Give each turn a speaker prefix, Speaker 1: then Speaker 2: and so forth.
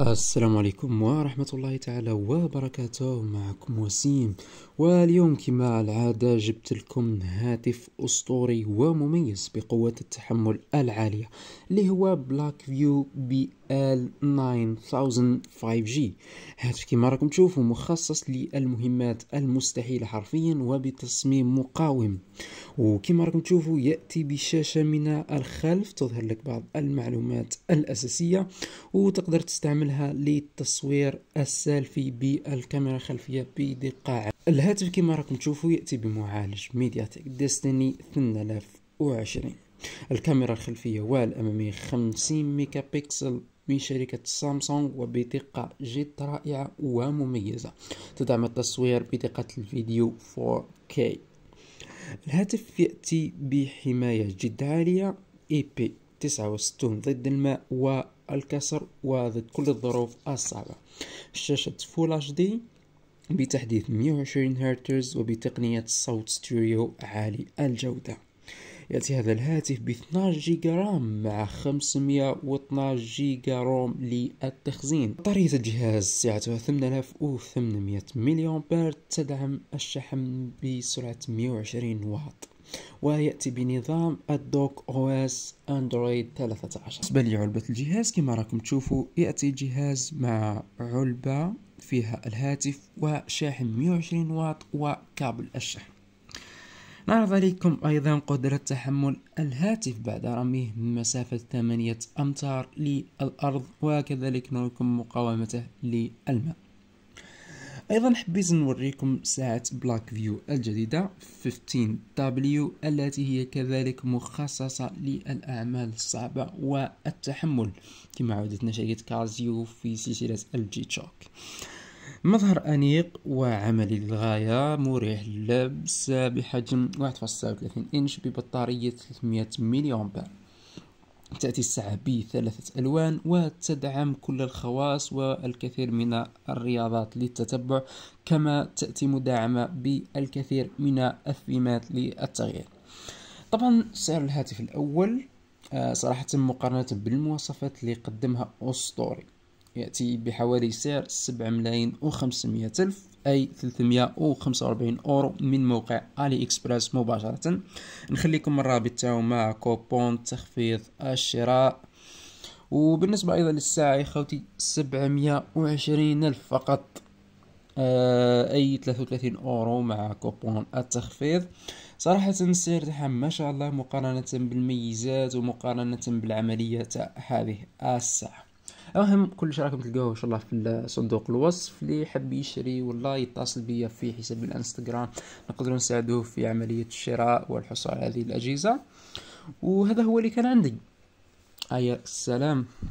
Speaker 1: السلام عليكم ورحمة الله تعالى وبركاته معكم وسيم واليوم كما العادة جبت لكم هاتف أسطوري ومميز بقوة التحمل العالية اللي هو بلاك فيو بي ال9000 5G هاتف كما راكم تشوفوا مخصص للمهمات المستحيلة حرفيا وبتصميم مقاوم وكما راكم تشوفوا يأتي بشاشة من الخلف تظهر لك بعض المعلومات الأساسية وتقدر تستعملها للتصوير السيلفي بالكاميرا الخلفية بدقة الهاتف كما راكم تشوفوا يأتي بمعالج ميديا تك ديستني 2020 الكاميرا الخلفية والأمامية 50 ميجا بكسل من شركة سامسونج وبدقة جد رائعة ومميزة تدعم التصوير بدقة الفيديو 4K الهاتف يأتي بحماية جد عالية EP 69 ضد الماء والكسر وضد كل الظروف الصعبة شاشة فول اتش دي بتحديث 120 هرتز وبتقنية صوت ستيريو عالي الجودة يأتي هذا الهاتف ب 12 جيجا رام مع 512 جيجا روم للتخزين بطارية الجهاز سعته 8800 ملي أمبير تدعم الشحن بسرعة 120 واط وياتي بنظام الدوك او اس اندرويد 13 بالنسبه لعلبه الجهاز كما راكم تشوفوا ياتي الجهاز مع علبه فيها الهاتف وشاحن 120 واط وكابل الشحن نعرض عليكم أيضا قدرة تحمل الهاتف بعد رميه من مسافة ثمانية أمتار للأرض وكذلك نريكم مقاومته للماء ايضا حبيت نوريكم ساعة بلاك فيو الجديدة 15W التي هي كذلك مخصصة للأعمال الصعبة والتحمل كما عودتنا شركة كازيو في سلسلة الجي تشوك مظهر أنيق وعملي للغاية مريح للبس بحجم 1.39 إنش ببطارية 300 ملي أمبير تأتي الساعة بثلاثة ألوان وتدعم كل الخواص والكثير من الرياضات للتتبع كما تأتي مدعمة بالكثير من الثيمات للتغيير طبعا سعر الهاتف الأول آه، صراحة مقارنة بالمواصفات اللي قدمها أسطوري يأتي بحوالي سعر سبعة ملايين وخمسمية ألف أي 345 أورو من موقع علي إكسبرس مباشرة نخليكم الرابط تاعو مع كوبون تخفيض الشراء وبالنسبة أيضا للساعة يا خوتي 720 ألف فقط آه، أي 33 أورو مع كوبون التخفيض صراحة السعر تاعها ما شاء الله مقارنة بالميزات ومقارنة بالعملية تاع هذه الساعة المهم كل راكم تلقاوه ان شاء الله في صندوق الوصف اللي يحب يشري ولا يتصل بيا في حساب الانستغرام نقدروا نساعدوه في عمليه الشراء والحصول على هذه الاجهزه وهذا هو اللي كان عندي ايا السلام